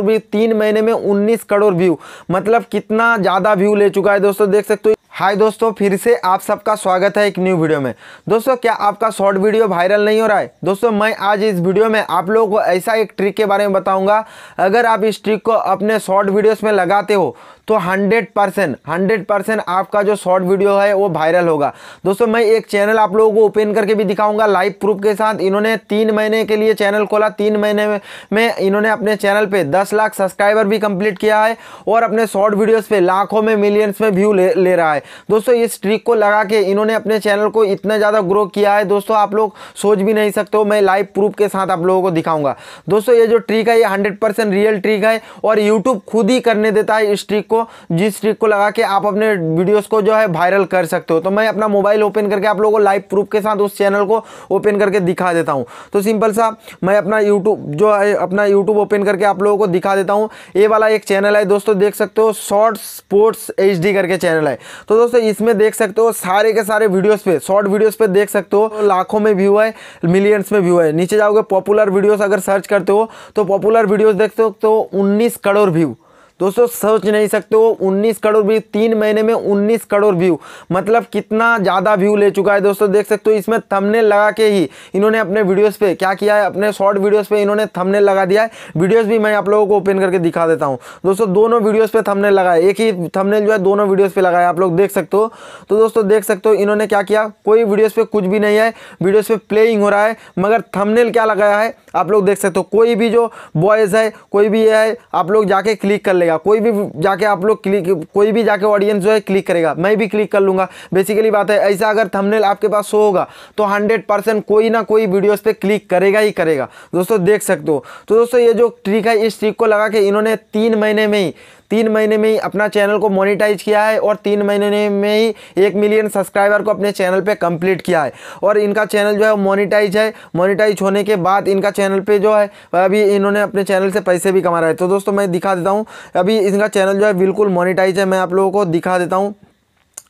तो भी तीन महीने में उन्नीस करोड़ व्यू मतलब कितना ज़्यादा व्यू ले चुका है दोस्तों देख सकते हो हाय दोस्तों फिर से आप सबका स्वागत है एक न्यू वीडियो में दोस्तों क्या आपका शॉर्ट वीडियो वायरल नहीं हो रहा है दोस्तों मैं आज इस वीडियो में आप लोगों को ऐसा एक ट्रिक के बारे में बताऊंगा अगर आप इस ट्रिक को अपने शॉर्ट वीडियोस में लगाते हो तो 100 परसेंट हंड्रेड परसेंट आपका जो शॉर्ट वीडियो है वो वायरल होगा दोस्तों मैं एक चैनल आप लोगों को ओपन करके भी दिखाऊंगा लाइव प्रूफ के साथ इन्होंने तीन महीने के लिए चैनल खोला तीन महीने में इन्होंने अपने चैनल पर दस दस लाख सब्सक्राइबर भी कंप्लीट किया है और अपने शॉर्ट वीडियोस पे लाखों में मिलियंस में व्यू ले, ले रहा है दोस्तों इस ट्रिक को लगा के इन्होंने अपने चैनल को इतना ज़्यादा ग्रो किया है दोस्तों आप लोग सोच भी नहीं सकते हो मैं लाइव प्रूफ के साथ आप लोगों को दिखाऊंगा दोस्तों ये जो ट्रिक है ये हंड्रेड रियल ट्रिक है और यूट्यूब खुद ही करने देता है इस ट्रिक को जिस ट्रिक को लगा के आप अपने वीडियोज़ को जो है वायरल कर सकते हो तो मैं अपना मोबाइल ओपन करके आप लोगों को लाइव प्रूफ के साथ उस चैनल को ओपन करके दिखा देता हूँ तो सिंपल सा मैं अपना यूट्यूब जो है अपना यूट्यूब ओपन करके आप लोगों को दिखा देता हूँ ये वाला एक चैनल है दोस्तों देख सकते हो शॉर्ट स्पोर्ट्स एच करके चैनल है तो दोस्तों इसमें देख सकते हो सारे के सारे वीडियोज़ पे शॉर्ट वीडियोज़ पे देख सकते हो लाखों में व्यू है मिलियंस में व्यू है नीचे जाओगे पॉपुलर वीडियोज़ अगर सर्च करते हो तो पॉपुलर वीडियोज़ देख सकते हो तो उन्नीस करोड़ व्यू दोस्तों सोच नहीं सकते हो 19 करोड़ व्यू तीन महीने में 19 करोड़ व्यू मतलब कितना ज़्यादा व्यू ले चुका है दोस्तों देख सकते हो इसमें थंबनेल लगा के ही इन्होंने अपने वीडियोस पे क्या किया है अपने शॉर्ट वीडियोस पे इन्होंने थंबनेल लगा दिया है वीडियोस भी मैं आप लोगों को ओपन करके दिखा देता हूँ दोस्तों दोनों वीडियोज़ पर थमनेल लगाए एक ही थमनेल जो है दोनों वीडियोज़ पर लगाया आप लोग देख सकते हो तो दोस्तों देख सकते हो इन्होंने क्या किया कोई वीडियोज़ पर कुछ भी नहीं है वीडियोज़ पर प्लेइंग हो रहा है मगर थमनेल क्या लगाया है आप लोग देख सकते हो कोई भी जो बॉयज़ है कोई भी है आप लोग जाके क्लिक कर लेगा करेगा कोई भी जाके आप लोग क्लिक कोई भी जाके ऑडियंस जो है क्लिक करेगा मैं भी क्लिक कर लूँगा बेसिकली बात है ऐसा अगर थंबनेल आपके पास शो होगा तो हंड्रेड कोई ना कोई वीडियोज़ पर क्लिक करेगा ही करेगा दोस्तों देख सकते हो तो दोस्तों ये जो ट्रिक है इस ट्रिक को लगा के इन्होंने तीन महीने में ही तीन महीने में ही अपना चैनल को मोनिटाइज किया है और तीन महीने में ही एक मिलियन सब्सक्राइबर को अपने चैनल पर कंप्लीट किया है और इनका चैनल जो है मोनिटाइज है मोनिटाइज होने के बाद इनका चैनल पर जो है अभी इन्होंने अपने चैनल से पैसे भी कमा रहे तो दोस्तों मैं दिखा देता हूँ अभी इनका चैनल जो है बिल्कुल मोनिटाइज है मैं आप लोगों को दिखा देता हूँ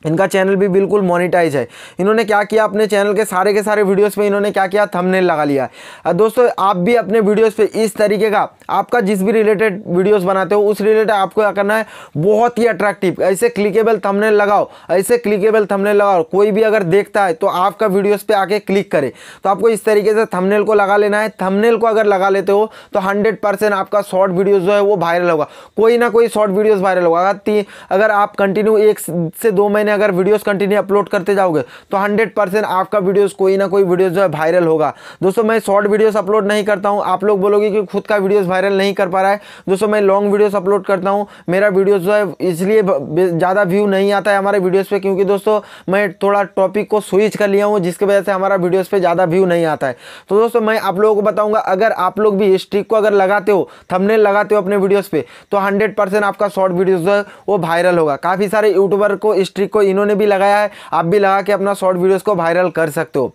इनका चैनल भी बिल्कुल मोनेटाइज है इन्होंने क्या किया अपने चैनल के सारे के सारे वीडियोस पे इन्होंने क्या किया थंबनेल लगा लिया है दोस्तों आप भी अपने वीडियोस पे इस तरीके का आपका जिस भी रिलेटेड वीडियोस बनाते हो उस रिलेटेड आपको क्या करना है बहुत ही अट्रैक्टिव ऐसे क्लिकेबल थंबनेल लगाओ ऐसे क्लिकेबल थमनेल लगाओ कोई भी अगर देखता है तो आपका वीडियोज़ पर आके क्लिक करे तो आपको इस तरीके से थमनेल को लगा लेना है थमनेल को अगर लगा लेते हो तो हंड्रेड आपका शॉर्ट वीडियोज़ जो है वो वायरल होगा कोई ना कोई शॉर्ट वीडियोज़ वायरल होगा अगर आप कंटिन्यू एक से दो महीने अपने अगर वीडियोस कंटिन्यू अपलोड करते जाओगे तो 100 परसेंट आपका वीडियोस कोई ना कोई वीडियोस जो है वायरल होगा दोस्तों मैं शॉर्ट वीडियोस अपलोड नहीं करता हूँ आप लोग बोलोगे कि खुद का वीडियोस वायरल नहीं कर पा रहा है दोस्तों मैं लॉन्ग वीडियोज़ अपलोड करता हूँ मेरा वीडियोस जो है इसलिए ज़्यादा व्यू नहीं आता है हमारे वीडियोज़ पर क्योंकि दोस्तों मैं थोड़ा टॉपिक को स्विच कर लिया हूँ जिसकी वजह से हमारा वीडियोज़ पर ज़्यादा व्यू नहीं आता है तो दोस्तों मैं आप लोगों को बताऊँगा अगर आप लोग भी इस ट्रिक को अगर लगाते हो थमने लगाते हो अपने वीडियोज़ पर तो हंड्रेड आपका शॉर्ट वीडियोज़ जो है वो वायरल होगा काफ़ी सारे यूट्यूबर को इस ट्रिक को इन्होंने भी लगाया है आप भी लगा के अपना शॉर्ट वीडियोज़ को वायरल कर सकते हो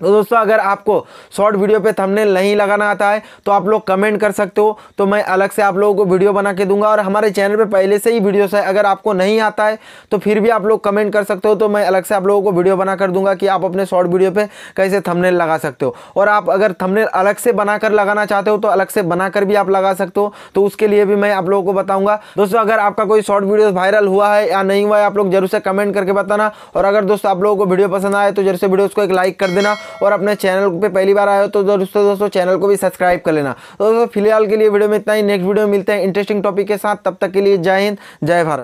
तो दोस्तों अगर आपको शॉर्ट वीडियो पे थंबनेल नहीं लगाना आता है तो आप लोग कमेंट कर सकते हो तो मैं अलग से आप लोगों को वीडियो बना के दूंगा और हमारे चैनल पे पहले से ही वीडियोस है अगर आपको नहीं आता है तो फिर भी आप लोग कमेंट कर सकते हो तो मैं अलग से आप लोगों को वीडियो बना कर दूंगा कि आप अपने शॉर्ट वीडियो पर कैसे थमनेल लगा सकते हो और आप अगर थमनेल अलग से बनाकर लगाना चाहते हो तो अलग से बनाकर भी आप लगा सकते हो तो उसके लिए भी मैं आप लोगों को बताऊँगा दोस्तों अगर आपका कोई शॉर्ट वीडियो वायरल हुआ है या नहीं हुआ है आप लोग जरूर से कमेंट करके बताना और अगर दोस्तों आप लोगों को वीडियो पसंद आए तो जरूर से वीडियो उसको एक लाइक कर देना और अपने चैनल पे पहली बार आए हो तो दोस्तों दोस्तों चैनल को भी सब्सक्राइब कर लेना तो दोस्तों फिलहाल के लिए वीडियो में इतना ही नेक्स्ट वीडियो में मिलते हैं इंटरेस्टिंग टॉपिक के साथ तब तक के लिए जय हिंद जय भारत